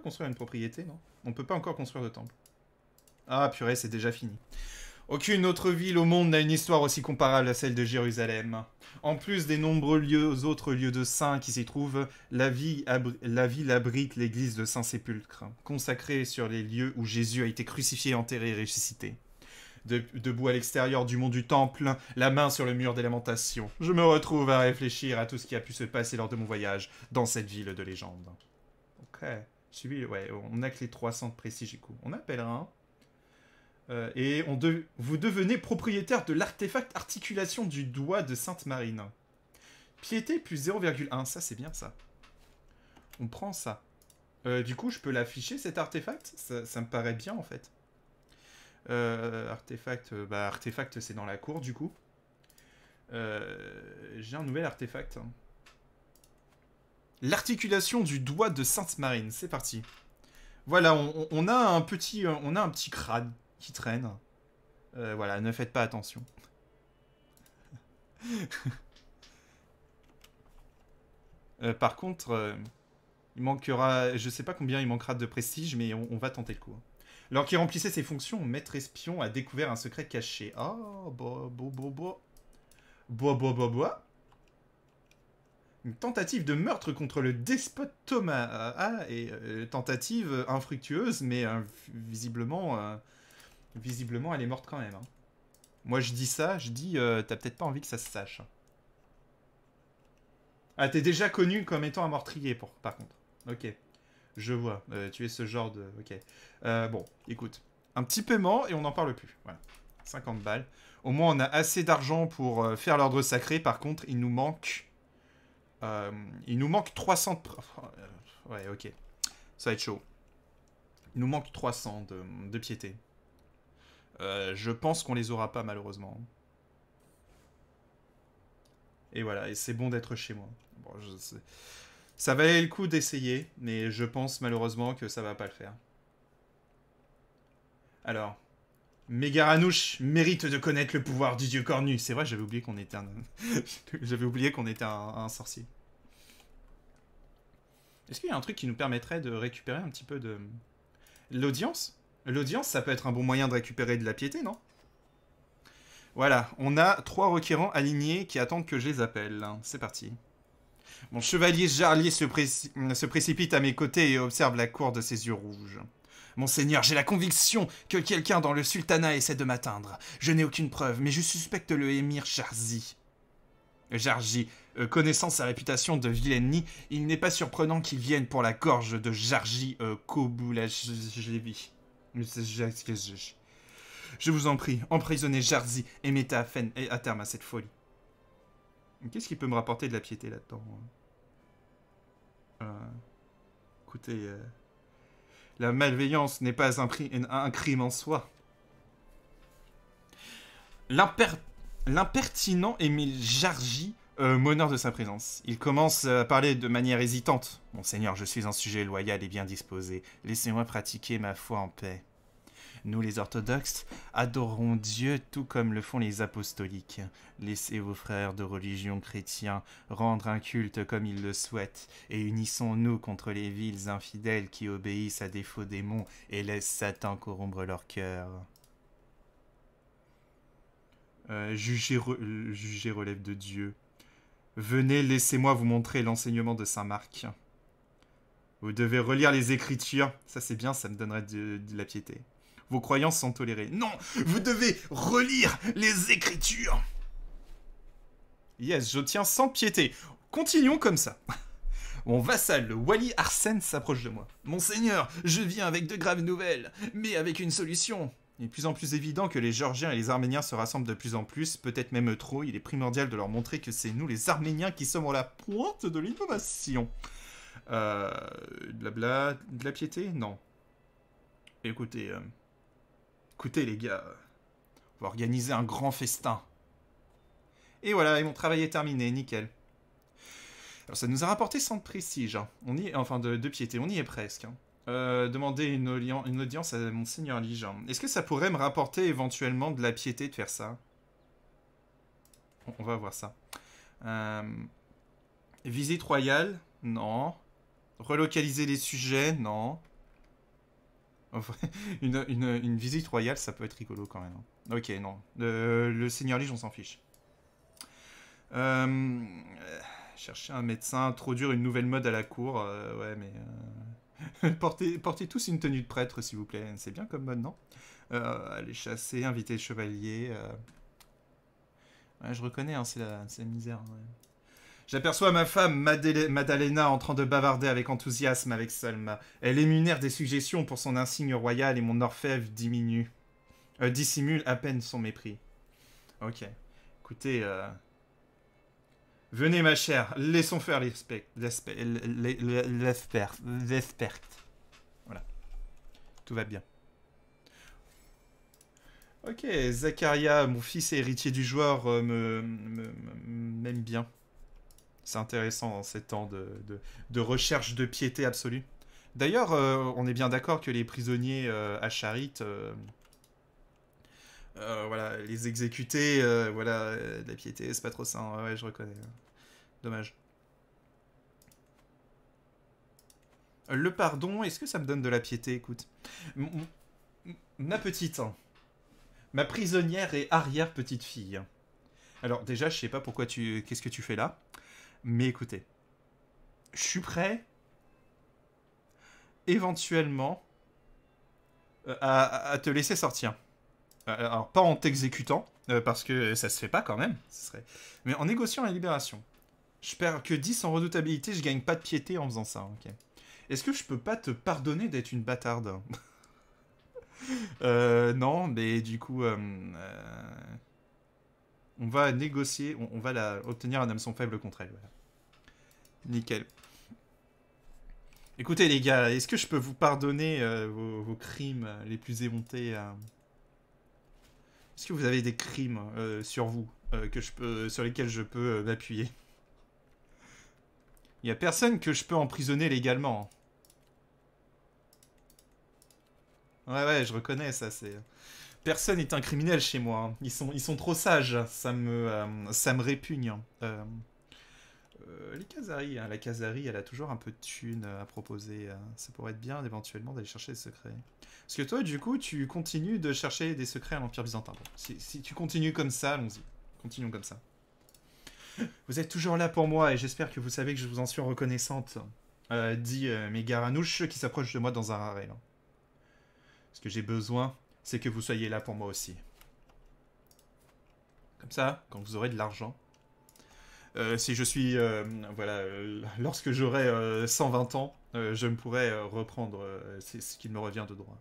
construire une propriété, non On peut pas encore construire de temple. Ah purée, c'est déjà fini. Aucune autre ville au monde n'a une histoire aussi comparable à celle de Jérusalem. En plus des nombreux lieux, autres lieux de saints qui s'y trouvent, la ville, abrite l'église de Saint-Sépulcre, consacrée sur les lieux où Jésus a été crucifié, enterré et ressuscité. De debout à l'extérieur du mont du temple, la main sur le mur des lamentations, je me retrouve à réfléchir à tout ce qui a pu se passer lors de mon voyage dans cette ville de légende. Ok ouais, on a que les 300 de précis, du coup. On appellera un. Euh, et on vous devenez propriétaire de l'artefact articulation du doigt de Sainte-Marine. Piété plus 0,1, ça c'est bien ça. On prend ça. Euh, du coup, je peux l'afficher cet artefact ça, me paraît bien en fait. Euh, artefact, bah, artefact c'est dans la cour du coup. J'ai un nouvel artefact. Hein. L'articulation du doigt de Sainte-Marine, c'est parti. Voilà, on, a un petit, euh, on a un petit crâne qui traîne. Euh, voilà, ne faites pas attention. Euh, par contre, il manquera, je sais pas combien il manquera de prestige, mais on, va tenter le coup. Alors hein. qu'il remplissait ses fonctions, maître espion a découvert un secret caché. Oh, ah, bo, bo, bo, bo. Bois, bois, bois, bois une tentative de meurtre contre le despote Thomas euh, ah, et euh, tentative infructueuse, mais euh, visiblement, visiblement, elle est morte quand même. Hein. Moi, je dis ça, je dis, t'as peut-être pas envie que ça se sache. Ah, t'es déjà connu comme étant un meurtrier, pour, par contre. Ok, je vois. tu es ce genre de... Ok. bon, écoute. Un petit paiement et on n'en parle plus. Voilà. 50 balles. Au moins, on a assez d'argent pour faire l'ordre sacré. Par contre, il nous manque euh, il nous manque 300 de... Oh, euh, ouais, ok. Ça va être chaud. Il nous manque 300 de, de piété. Euh, je pense qu'on les aura pas, malheureusement. Et voilà, et c'est bon d'être chez moi. Ça valait le coup d'essayer, mais je pense malheureusement que ça va pas le faire. Alors, Mégaranouche mérite de connaître le pouvoir du dieu cornu. C'est vrai, j'avais oublié qu'on était un... j'avais oublié qu'on était un, sorcier. Est-ce qu'il y a un truc qui nous permettrait de récupérer un petit peu de... L'audience L'audience, ça peut être un bon moyen de récupérer de la piété, non Voilà, on a trois requérants alignés qui attendent que je les appelle. C'est parti. Mon chevalier Jarlier se précipite à mes côtés et observe la cour de ses yeux rouges. Monseigneur, j'ai la conviction que quelqu'un dans le sultanat essaie de m'atteindre. Je n'ai aucune preuve, mais je suspecte le émir Charzi. Jarji, euh, connaissant sa réputation de vilaine il n'est pas surprenant qu'il vienne pour la gorge de Jarji euh, Je vous en prie, emprisonnez Jarzi et mettez à, terme à cette folie. Qu'est-ce qui peut me rapporter de la piété là-dedans hein euh, Écoutez... Euh, la malveillance n'est pas un, crime en soi. L'impertinent Émile Jargy euh, m'honore de sa présence. Il commence à parler de manière hésitante. Monseigneur, je suis un sujet loyal et bien disposé. Laissez-moi pratiquer ma foi en paix. Nous les orthodoxes adorons Dieu tout comme le font les apostoliques. Laissez vos frères de religion chrétien rendre un culte comme ils le souhaitent, et unissons-nous contre les villes infidèles qui obéissent à des faux démons et laissent Satan corrompre leur cœur. Euh, jugez juger, relève de Dieu. Venez, laissez-moi vous montrer l'enseignement de Saint Marc. Vous devez relire les Écritures. Ça, c'est bien, ça me donnerait de la piété vos croyances sont tolérées. Non, vous devez relire les Écritures. Yes, je tiens sans piété. Continuons comme ça. Mon vassal, le Wali Arsène, s'approche de moi. Monseigneur, je viens avec de graves nouvelles, mais avec une solution. Il est de plus en plus évident que les Georgiens et les Arméniens se rassemblent de plus en plus, peut-être même trop. Il est primordial de leur montrer que c'est nous, les Arméniens, qui sommes à la pointe de l'innovation. Euh. Blabla. De la piété Non. Écoutez. Euh... Écoutez les gars, on va organiser un grand festin. Et voilà, mon travail est terminé, nickel. Alors ça nous a rapporté 100 de prestige, hein. on y enfin de, piété, on y est presque. Hein. Euh, demander une, audience à Monseigneur Lige. Hein. Est-ce que ça pourrait me rapporter éventuellement de la piété de faire ça on, va voir ça. Euh, visite royale Non. Relocaliser les sujets Non. une, une, visite royale, ça peut être rigolo quand même. Ok, non. Euh, le Seigneur Lige, on s'en fiche. Euh, chercher un médecin, introduire une nouvelle mode à la cour. Euh, ouais, mais. portez, tous une tenue de prêtre, s'il vous plaît. C'est bien comme mode, non Aller chasser, inviter le chevalier. Ouais, je reconnais, hein, c'est la, la, misère. Hein, J'aperçois ma femme Madalena en train de bavarder avec enthousiasme avec Salma. Elle émunère des suggestions pour son insigne royal et mon orfèvre diminue. Euh, dissimule à peine son mépris. Ok. Écoutez, euh, venez ma chère, laissons faire les experts. Voilà. Tout va bien. Ok, Zacharia, mon fils et héritier du joueur, euh, m'aime bien. C'est intéressant ces temps de, recherche de piété absolue. D'ailleurs, euh, on est bien d'accord que les prisonniers euh, à Charite, euh, voilà, les exécuter, voilà, de la piété, c'est pas trop sain. Ouais, je reconnais. Dommage. Le pardon, est-ce que ça me donne de la piété Écoute, ma petite, hein. ma prisonnière et arrière petite fille. Alors déjà, je sais pas pourquoi tu, qu'est-ce que tu fais là mais écoutez, je suis prêt éventuellement euh, à, te laisser sortir. Euh, alors, pas en t'exécutant, euh, parce que ça se fait pas quand même, ce serait... mais en négociant la libération. Je perds que 10 en redoutabilité, je gagne pas de piété en faisant ça, ok. Est-ce que je peux pas te pardonner d'être une bâtarde euh, non, mais du coup, on va négocier, on, va la, obtenir un hameçon faible contre elle. Nickel. Écoutez les gars, est-ce que je peux vous pardonner euh, vos, crimes les plus émontés euh Est-ce que vous avez des crimes euh, sur vous que je peux, sur lesquels je peux m'appuyer Il n'y a personne que je peux emprisonner légalement. Ouais ouais, je reconnais ça, c'est... Personne n'est un criminel chez moi. Hein. Ils, sont, ils sont trop sages, ça me, ça me répugne. Euh, les Kazari, hein. la Casarie, elle a toujours un peu de thunes euh, à proposer. Euh. Ça pourrait être bien éventuellement d'aller chercher des secrets. Parce que toi, du coup, tu continues de chercher des secrets à l'Empire byzantin. si, tu continues comme ça, allons-y. Continuons comme ça. Vous êtes toujours là pour moi et j'espère que vous savez que je vous en suis reconnaissante, dit euh, Mégaranouche qui s'approche de moi dans un arrêt Ce que j'ai besoin, c'est que vous soyez là pour moi aussi. Comme ça, quand vous aurez de l'argent, euh, si je suis, euh, voilà, euh, lorsque j'aurai 120 ans, je me pourrai reprendre ce qui me revient de droit.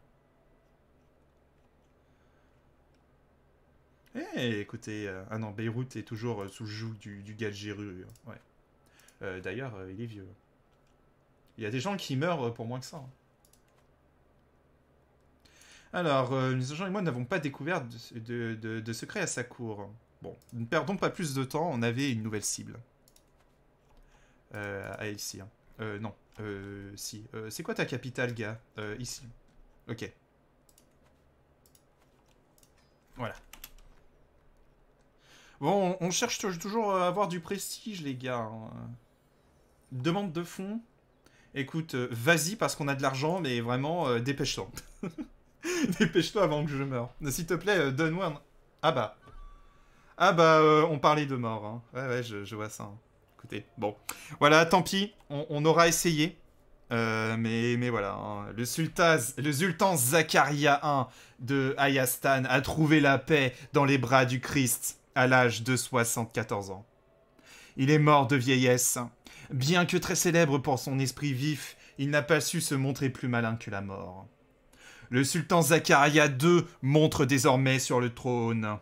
Eh, écoutez, ah non, Beyrouth est toujours sous le joug du, du ouais. D'ailleurs, il est vieux. Il y a des gens qui meurent pour moins que ça. Hein. Alors, les gens et moi n'avons pas découvert de, secret à sa cour. Bon, ne perdons pas plus de temps, on avait une nouvelle cible. Euh, ici. Hein. Euh, non, euh, si. Euh, c'est quoi ta capitale, gars Ici. Ok. Voilà. Bon, on, cherche toujours à avoir du prestige, les gars. Hein. Demande de fonds. Écoute, vas-y parce qu'on a de l'argent, mais vraiment, dépêche-toi. dépêche-toi avant que je meure. S'il te plaît, donne-moi un... Ah bah. Ah bah, euh, on parlait de mort. Hein. Ouais, ouais, je, vois ça. Hein. Écoutez, bon. Voilà, tant pis, on, aura essayé. Euh, mais, mais voilà, hein. le, sultan, le sultan Zakaria I de Ayastan a trouvé la paix dans les bras du Christ à l'âge de 74 ans. Il est mort de vieillesse. Bien que très célèbre pour son esprit vif, il n'a pas su se montrer plus malin que la mort. Le sultan Zakaria II montre désormais sur le trône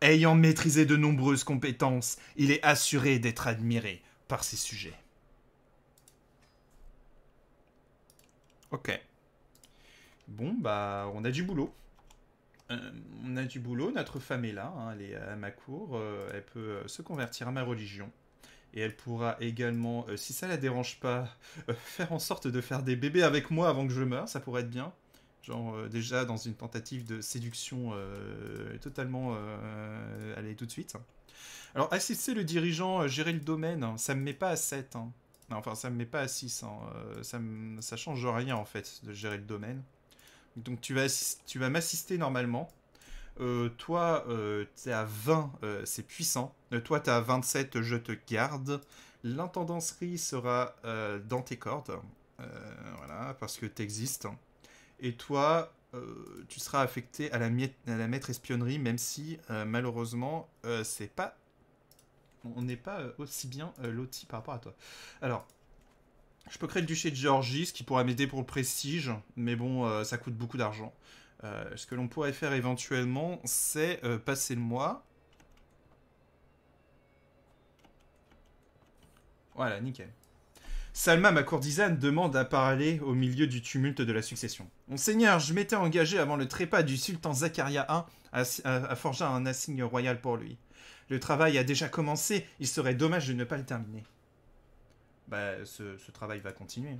ayant maîtrisé de nombreuses compétences, il est assuré d'être admiré par ses sujets. Ok. Bon, bah, on a du boulot. Euh, on a du boulot, notre femme est là, hein, elle est à ma cour, euh, elle peut euh, se convertir à ma religion. Et elle pourra également, si ça la dérange pas, faire en sorte de faire des bébés avec moi avant que je meure, ça pourrait être bien. Genre euh, déjà dans une tentative de séduction euh, totalement euh, allez tout de suite. Alors assister le dirigeant, gérer le domaine, hein, ça me met pas à 7. Hein. enfin ça me met pas à 6. Hein. ça, change rien en fait de gérer le domaine. Donc tu vas, tu vas m'assister normalement. toi, t'es à 20, c'est puissant. toi, t'es à 27, je te garde. L'intendancerie sera dans tes cordes. voilà, parce que t'existes. existes et toi, euh, tu seras affecté à la, à la maître espionnerie, même si euh, malheureusement, euh, c'est pas, on n'est pas aussi bien loti par rapport à toi. Alors, je peux créer le duché de Georgie, ce qui pourra m'aider pour le prestige, mais bon, ça coûte beaucoup d'argent. ce que l'on pourrait faire éventuellement, c'est passer le mois. Voilà, nickel. Salma, ma courtisane, demande à parler au milieu du tumulte de la succession. Monseigneur, je m'étais engagé avant le trépas du sultan Zakaria I à, forger un assigne royal pour lui. Le travail a déjà commencé, il serait dommage de ne pas le terminer. Bah, ce, travail va continuer.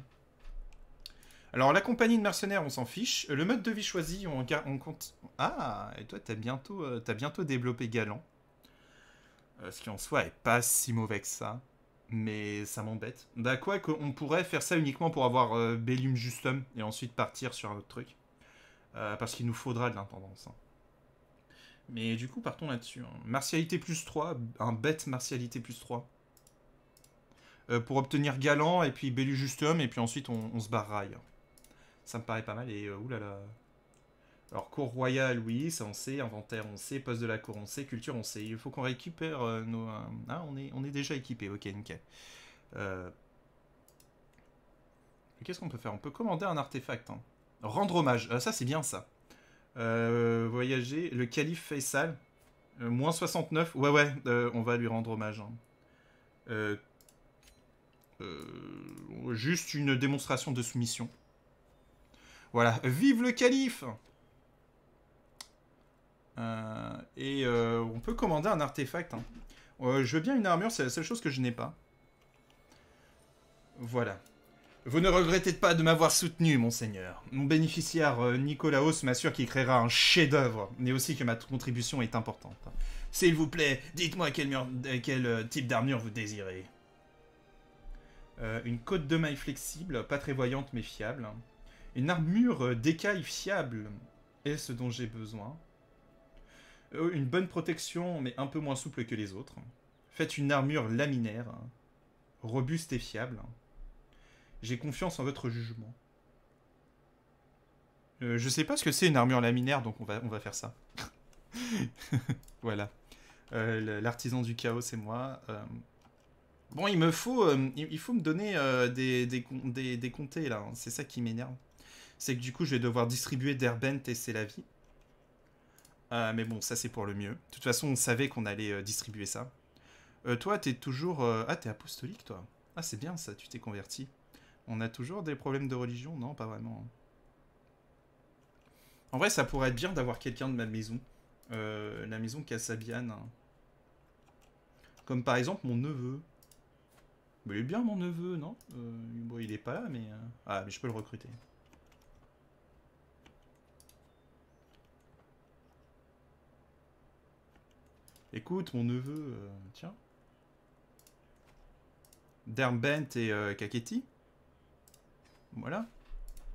Alors, la compagnie de mercenaires, on s'en fiche. Le mode de vie choisi, on, compte. Ah, et toi, t'as bientôt, euh, bientôt développé galant. Euh, ce qui en soi est pas si mauvais que ça mais ça m'embête. Bah quoi qu'on pourrait faire ça uniquement pour avoir euh, Bellum Justum et ensuite partir sur un autre truc. Euh, parce qu'il nous faudra de l'intendance. Hein. Mais du coup, partons là-dessus. Hein. Martialité plus 3, un bête martialité plus 3. Euh, pour obtenir Galant et puis Bellum Justum et puis ensuite on, on se barraille. Hein. Ça me paraît pas mal et oulala. Alors cour royale, oui, ça on sait, inventaire on sait, poste de la cour on sait, culture on sait. Il faut qu'on récupère euh, nos... Ah, on est, on est déjà équipé, ok, nickel. Euh, qu'est-ce qu'on peut faire On peut commander un artefact. Hein. Rendre hommage, ah, ça c'est bien ça. voyager, le calife Faisal, moins 69, ouais ouais, on va lui rendre hommage. Hein. juste une démonstration de soumission. Voilà, vive le calife euh, et euh, on peut commander un artefact. Hein. Euh, je veux bien une armure, c'est la seule chose que je n'ai pas. Voilà. Vous ne regrettez pas de m'avoir soutenu, monseigneur. Mon bénéficiaire Nicolaos m'assure qu'il créera un chef-d'œuvre, mais aussi que ma contribution est importante. S'il vous plaît, dites-moi quel, type d'armure vous désirez. une côte de maille flexible, pas très voyante mais fiable. Une armure d'écaille fiable est ce dont j'ai besoin. Euh, une bonne protection, mais un peu moins souple que les autres. Faites une armure laminaire, robuste et fiable. J'ai confiance en votre jugement. Je euh, je sais pas ce que c'est une armure laminaire, donc on va, on va faire ça. voilà. Euh, l'artisan du chaos, c'est moi. Bon, il me faut, il faut me donner des, des, là. C'est ça qui m'énerve. C'est que du coup, je vais devoir distribuer d'Herbent et c'est la vie. Euh, mais bon, ça c'est pour le mieux. De toute façon, on savait qu'on allait euh, distribuer ça. Euh, toi, t'es toujours... Ah, t'es apostolique, toi. Ah, c'est bien ça, tu t'es converti. On a toujours des problèmes de religion Non, pas vraiment. Hein. En vrai, ça pourrait être bien d'avoir quelqu'un de ma maison. la maison Kassabian hein. Comme par exemple mon neveu. Mais il est bien mon neveu, non bon, Il est pas là, mais... Ah, mais je peux le recruter. Écoute, mon neveu, euh, tiens. Dermbent et euh, Kaketi. Voilà.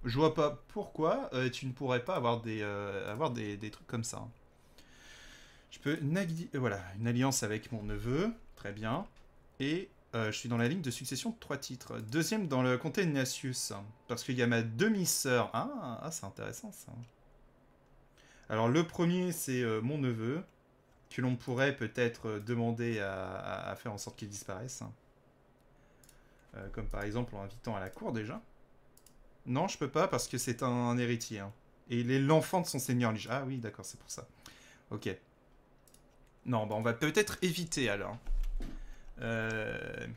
Je vois pas pourquoi euh, tu ne pourrais pas avoir des, avoir des, trucs comme ça. Je peux... voilà, une alliance avec mon neveu. Très bien. Et je suis dans la ligne de succession de trois titres. Deuxième dans le comté de Nassius. Parce qu'il y a ma demi-sœur. Ah, ah c'est intéressant ça. Alors le premier, c'est mon neveu que l'on pourrait peut-être euh, demander à, faire en sorte qu'ils disparaissent. Euh, comme par exemple en invitant à la cour déjà. Non, je peux pas parce que c'est un, héritier. Hein. Et il est l'enfant de son seigneur Ah oui, d'accord, c'est pour ça. Ok. Non, bah on va peut-être éviter alors. Et euh,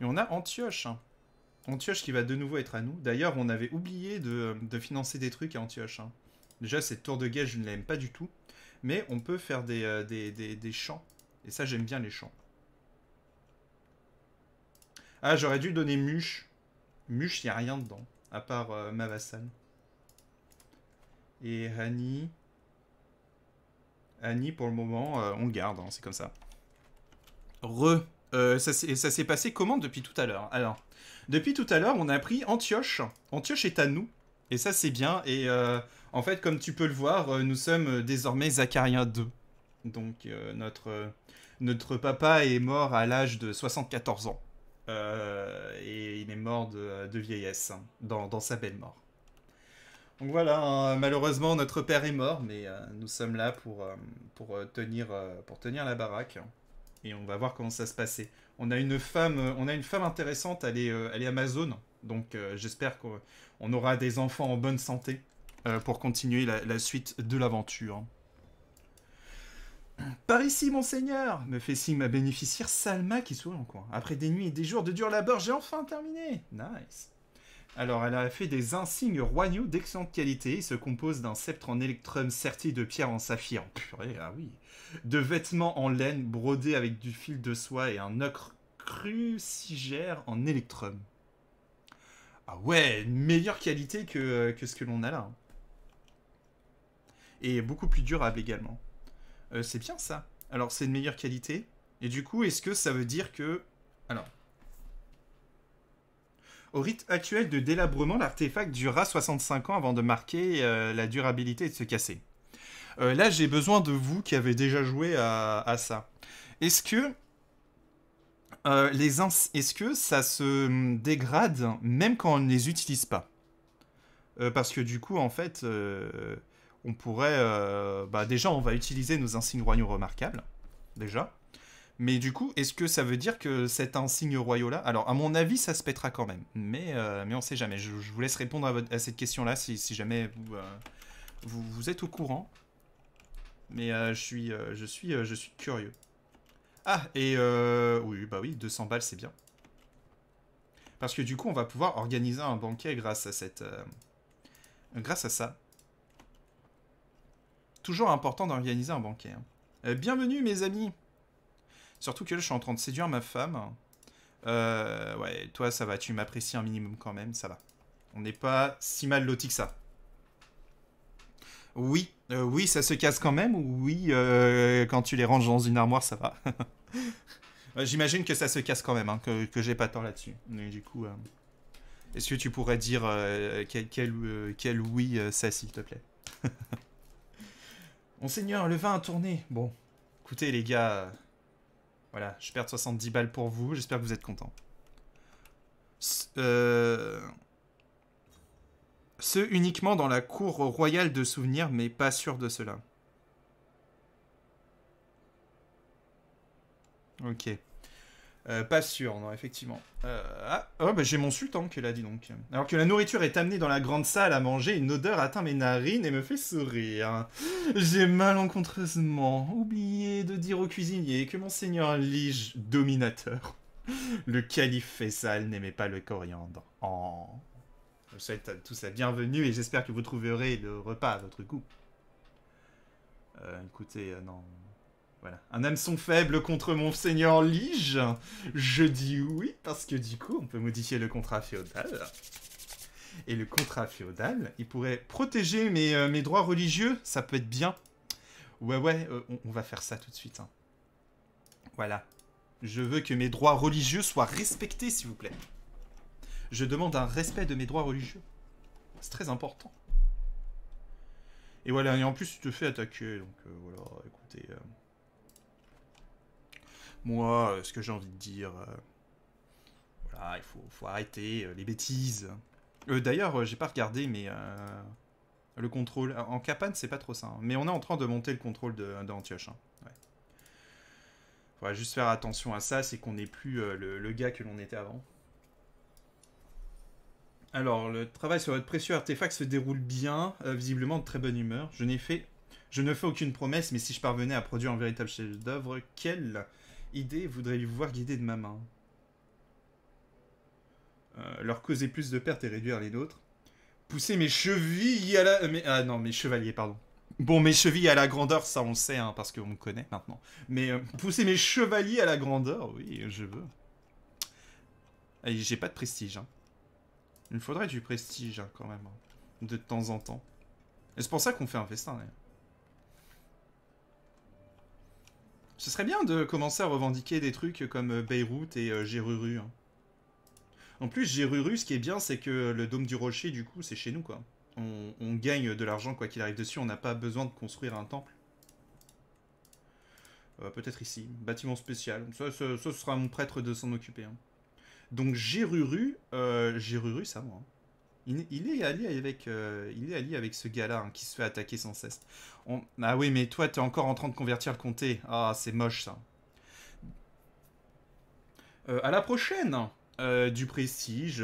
on a Antioche. Hein. Antioche qui va de nouveau être à nous. D'ailleurs, on avait oublié de, financer des trucs à Antioche. Hein. Déjà, cette tour de guet, je ne l'aime pas du tout. Mais on peut faire euh, des, des, champs. Et ça, j'aime bien les champs. Ah, j'aurais dû donner Muche. Muche, il n'y a rien dedans. À part euh, Et Rani. Annie, pour le moment, euh, on garde. Hein, c'est comme ça. Re. Euh, ça, s'est passé comment depuis tout à l'heure Alors, depuis tout à l'heure, on a pris Antioche. Antioche est à nous. Et ça, c'est bien. Et en fait, comme tu peux le voir, euh, nous sommes euh, désormais Zacharia 2. Donc euh, notre, notre papa est mort à l'âge de 74 ans. et il est mort de, vieillesse, hein, dans, sa belle mort. Donc voilà, hein, malheureusement notre père est mort, mais nous sommes là pour, pour, tenir, pour tenir la baraque. et on va voir comment ça se passait. On a une femme, on a une femme intéressante, elle est, elle est Amazon. Donc j'espère qu'on aura des enfants en bonne santé. Euh, pour continuer la, suite de l'aventure. Par ici, monseigneur me fait signe ma bénéficiaire Salma qui sourit en coin. Après des nuits et des jours de dur labeur, j'ai enfin terminé Nice alors, elle a fait des insignes royaux d'excellente qualité. Ils se composent d'un sceptre en électrum serti de pierre en saphir. Purée, ah oui. De vêtements en laine brodés avec du fil de soie et un ocre crucigère en électrum. Ah ouais, meilleure qualité euh, que ce que l'on a là et beaucoup plus durable également. Euh, c'est bien ça. Alors c'est de meilleure qualité. Et du coup, est-ce que ça veut dire que... Alors... Au rythme actuel de délabrement, l'artefact durera 65 ans avant de marquer euh, la durabilité et de se casser. Euh, là, j'ai besoin de vous qui avez déjà joué à, ça. Est-ce que... les Est-ce que ça se dégrade même quand on ne les utilise pas Parce que du coup, en fait, on pourrait... Euh, bah déjà, on va utiliser nos insignes royaux remarquables, déjà. Mais du coup, est-ce que ça veut dire que cet insigne royal là Alors, à mon avis, ça se pètera quand même. Mais, on euh, mais on sait jamais. Je, vous laisse répondre à, cette question-là si, jamais euh, vous, êtes au courant. Mais je suis, je, suis, je suis curieux. Ah, et... oui, bah oui, 200 balles, c'est bien. Parce que du coup, on va pouvoir organiser un banquet grâce à cette... grâce à ça. Toujours important d'organiser un banquet. Hein. Euh, bienvenue, mes amis Surtout que là, je suis en train de séduire ma femme. Euh, ouais, toi, ça va, tu m'apprécies un minimum quand même, ça va. On n'est pas si mal loti que ça. Oui, euh, oui, ça se casse quand même, oui, quand tu les ranges dans une armoire, ça va. J'imagine que ça se casse quand même, hein, que, j'ai pas tort là-dessus. Mais du coup, est-ce que tu pourrais dire quel, quel oui ça, s'il te plaît Monseigneur, le vin a tourné. Bon, écoutez les gars, voilà, je perds 70 balles pour vous, j'espère que vous êtes contents. Ce, euh, Ce uniquement dans la cour royale de souvenirs, mais pas sûr de cela. Ok. Euh, pas sûr, non, effectivement. Euh, ah, oh, bah, j'ai mon sultan qu'elle l'a dit donc. Alors que la nourriture est amenée dans la grande salle à manger, une odeur atteint mes narines et me fait sourire. J'ai malencontreusement oublié de dire au cuisinier que mon seigneur lige dominateur, le calife fessal n'aimait pas le coriandre. En, oh. Je vous souhaite à tous la bienvenue et j'espère que vous trouverez le repas à votre goût. Euh, écoutez, euh, non, voilà. Un hameçon faible contre Monseigneur Lige Je dis oui, parce que du coup, on peut modifier le contrat féodal. Et le contrat féodal, il pourrait protéger mes, euh, droits religieux. Ça peut être bien. Ouais, ouais, euh, on, va faire ça tout de suite. Hein. Voilà. Je veux que mes droits religieux soient respectés, s'il vous plaît. Je demande un respect de mes droits religieux. C'est très important. Et voilà, et en plus, tu te fais attaquer, donc euh, voilà, écoutez... Moi, euh, ce que j'ai envie de dire, euh, voilà, il faut, arrêter euh, les bêtises. D'ailleurs, j'ai pas regardé, mais le contrôle. En Capane, c'est pas trop ça. Hein. Mais on est en train de monter le contrôle d'Antioche. Hein. Ouais. Faut juste faire attention à ça, c'est qu'on n'est plus le, gars que l'on était avant. Alors, le travail sur votre précieux artefact se déroule bien, visiblement de très bonne humeur. Je n'ai fait. Je ne fais aucune promesse, mais si je parvenais à produire un véritable chef-d'œuvre, quel idée voudrait lui voir guider de ma main. Euh, leur causer plus de pertes et réduire les nôtres. Pousser mes chevilles à la... Euh, ah non, mes chevaliers, pardon. Bon, mes chevilles à la grandeur, ça on sait, hein, parce qu'on me connaît maintenant. Mais euh, pousser mes chevaliers à la grandeur, oui, je veux. J'ai pas de prestige. Hein. Il me faudrait du prestige, hein, quand même. Hein, de temps en temps. Et c'est pour ça qu'on fait un festin, d'ailleurs. Ce serait bien de commencer à revendiquer des trucs comme euh, Beyrouth et euh, Géruru. Hein. En plus, Géruru, ce qui est bien, c'est que euh, le dôme du rocher, du coup, c'est chez nous, quoi. On, gagne de l'argent, quoi qu'il arrive dessus, on n'a pas besoin de construire un temple. Peut-être ici, bâtiment spécial. Ça, ce, sera mon prêtre de s'en occuper. Hein. Donc Géruru, euh, ça moi. Hein. Il, est allié avec, euh, il est avec ce gars-là hein, qui se fait attaquer sans cesse. Ah oui, mais toi, t'es encore en train de convertir le comté. Ah, c'est moche ça. Euh, à la prochaine euh, Du prestige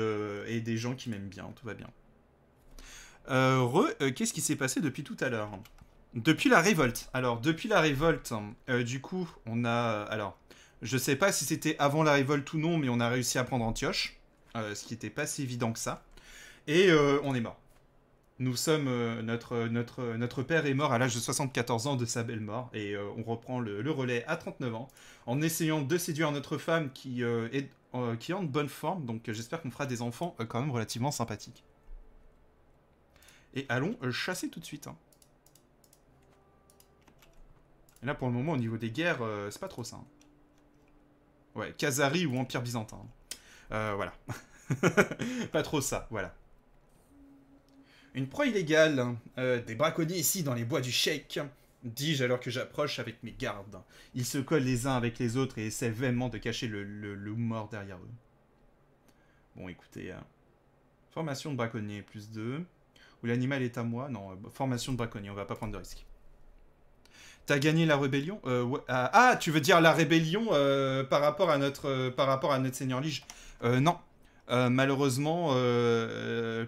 et des gens qui m'aiment bien, tout va bien. Qu'est-ce qui s'est passé depuis tout à l'heure Depuis la révolte. Alors, depuis la révolte, du coup, on a... Alors, je sais pas si c'était avant la révolte ou non, mais on a réussi à prendre Antioche. ce qui n'était pas si évident que ça. Et euh, on est mort. Nous sommes. Euh, notre, notre, notre père est mort à l'âge de 74 ans de sa belle mort. Et euh, on reprend le, relais à 39 ans en essayant de séduire notre femme qui est, qui en bonne forme. Donc j'espère qu'on fera des enfants quand même relativement sympathiques. Et allons chasser tout de suite. Hein. là, pour le moment, au niveau des guerres, c'est pas trop ça. Ouais, Kazari ou Empire byzantin. voilà. pas trop ça, voilà. Une proie illégale, euh, des braconniers ici dans les bois du chèque, dis-je alors que j'approche avec mes gardes. Ils se collent les uns avec les autres et essaient vainement de cacher le, mort derrière eux. Bon, écoutez, euh, formation de braconniers, plus 2, ou l'animal est à moi, non, euh, formation de braconniers, on va pas prendre de risque. T'as gagné la rébellion ah, ah, tu veux dire la rébellion par rapport à notre par rapport à notre seigneur lige Non, malheureusement,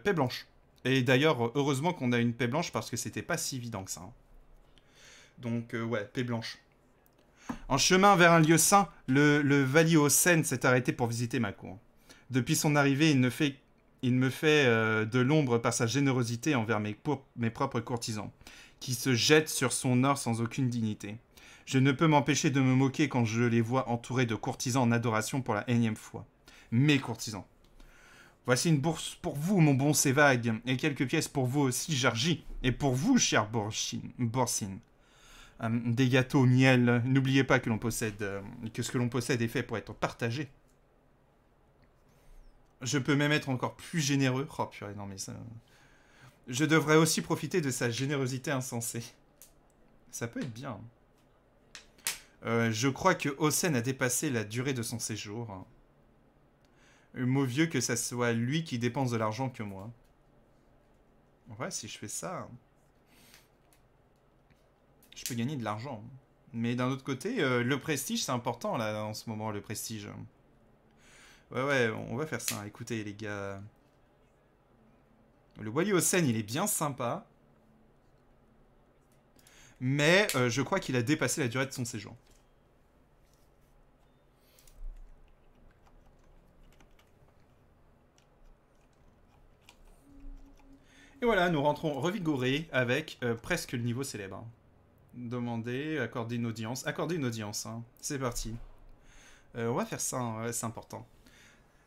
paix blanche. Et d'ailleurs, heureusement qu'on a une paix blanche parce que c'était pas si évident que ça. Hein. Donc, euh, ouais, paix blanche. En chemin vers un lieu saint, le, le Valiocène s'est arrêté pour visiter ma cour. Depuis son arrivée, il, ne fait, il me fait euh, de l'ombre par sa générosité envers mes, mes propres courtisans, qui se jettent sur son or sans aucune dignité. Je ne peux m'empêcher de me moquer quand je les vois entourés de courtisans en adoration pour la énième fois. Mes courtisans. Voici une bourse pour vous, mon bon Sévag, et quelques pièces pour vous aussi, Jargy, et pour vous, cher Borsin. Hum, des gâteaux, miel, n'oubliez pas que l'on possède, euh, que ce que l'on possède est fait pour être partagé. Je peux même être encore plus généreux. Oh purée, non mais ça... Je devrais aussi profiter de sa générosité insensée. Ça peut être bien. Euh, je crois que Osen a dépassé la durée de son séjour. Mot vieux que ça soit lui qui dépense de l'argent que moi. Ouais, si je fais ça, je peux gagner de l'argent. Mais d'un autre côté, euh, le prestige, c'est important là en ce moment, le prestige. Ouais, ouais, on va faire ça. Écoutez, les gars. Le Wally scène il est bien sympa. Mais euh, je crois qu'il a dépassé la durée de son séjour. Et voilà, nous rentrons revigorés avec euh, presque le niveau célèbre. Demander, accorder une audience. Accorder une audience, hein. c'est parti. Euh, on va faire ça, hein. c'est important.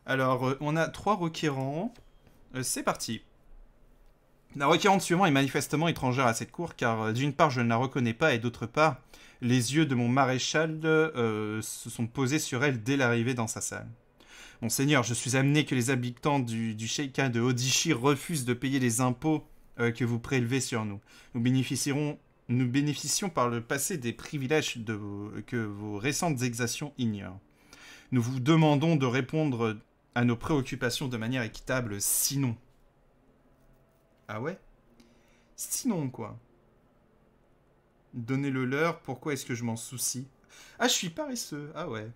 Alors, euh, on a trois requérants. c'est parti. La requérante suivante est manifestement étrangère à cette cour, car d'une part, je ne la reconnais pas, et d'autre part, les yeux de mon maréchal se sont posés sur elle dès l'arrivée dans sa salle. Monseigneur, je suis amené que les habitants du, du de Odishi refusent de payer les impôts euh, que vous prélevez sur nous. Nous nous bénéficions par le passé des privilèges que vos récentes exactions ignorent. Nous vous demandons de répondre à nos préoccupations de manière équitable, sinon. Ah ouais Sinon quoi Donnez-le leur, pourquoi est-ce que je m'en soucie Ah, je suis paresseux, ah ouais.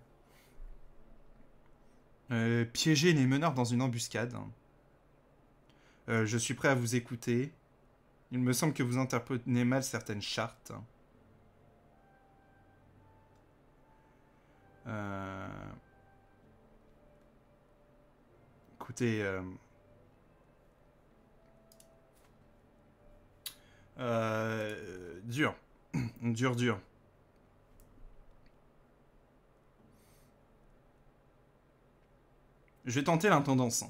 Euh, piéger les meneurs dans une embuscade. Euh, je suis prêt à vous écouter. Il me semble que vous interprétez mal certaines chartes. Euh, écoutez... dur. dur, dur. Je vais tenter l'intendance.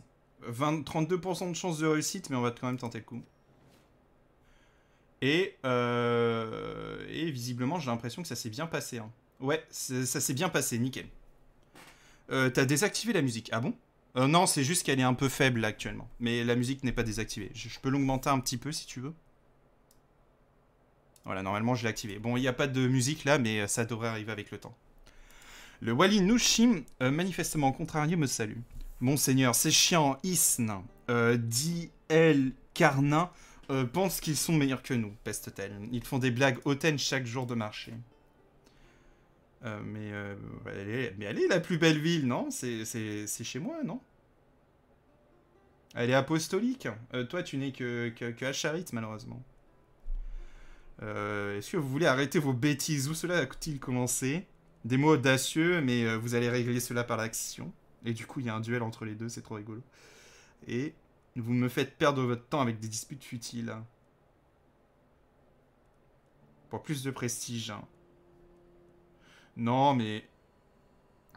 32% hein. de chance de réussite, mais on va quand même tenter le coup. Et, euh, visiblement, j'ai l'impression que ça s'est bien passé. Hein. Ouais, ça s'est bien passé, nickel. Euh, T'as désactivé la musique, ah bon euh, Non, c'est juste qu'elle est un peu faible actuellement. Mais la musique n'est pas désactivée. Je, peux l'augmenter un petit peu si tu veux. Voilà, normalement je l'ai activé. Bon, il n'y a pas de musique là, mais euh, ça devrait arriver avec le temps. Le Wali Nushim, manifestement contrarié, me salue. Monseigneur, ces chiens Isn, euh, dit El Carnin, euh, pensent qu'ils sont meilleurs que nous, peste-t-elle. Ils font des blagues hautaines chaque jour de marché. Euh, mais, elle est, mais la plus belle ville, non C'est chez moi, non Elle est apostolique. toi, tu n'es que, que, que malheureusement. Est-ce que vous voulez arrêter vos bêtises Où cela a-t-il commencé Des mots audacieux, mais vous allez régler cela par l'action. Et du coup, il y a un duel entre les deux, c'est trop rigolo. Et vous me faites perdre votre temps avec des disputes futiles. Pour plus de prestige. Hein. Non, mais...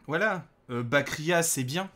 Voilà, euh, Bakria, c'est bien.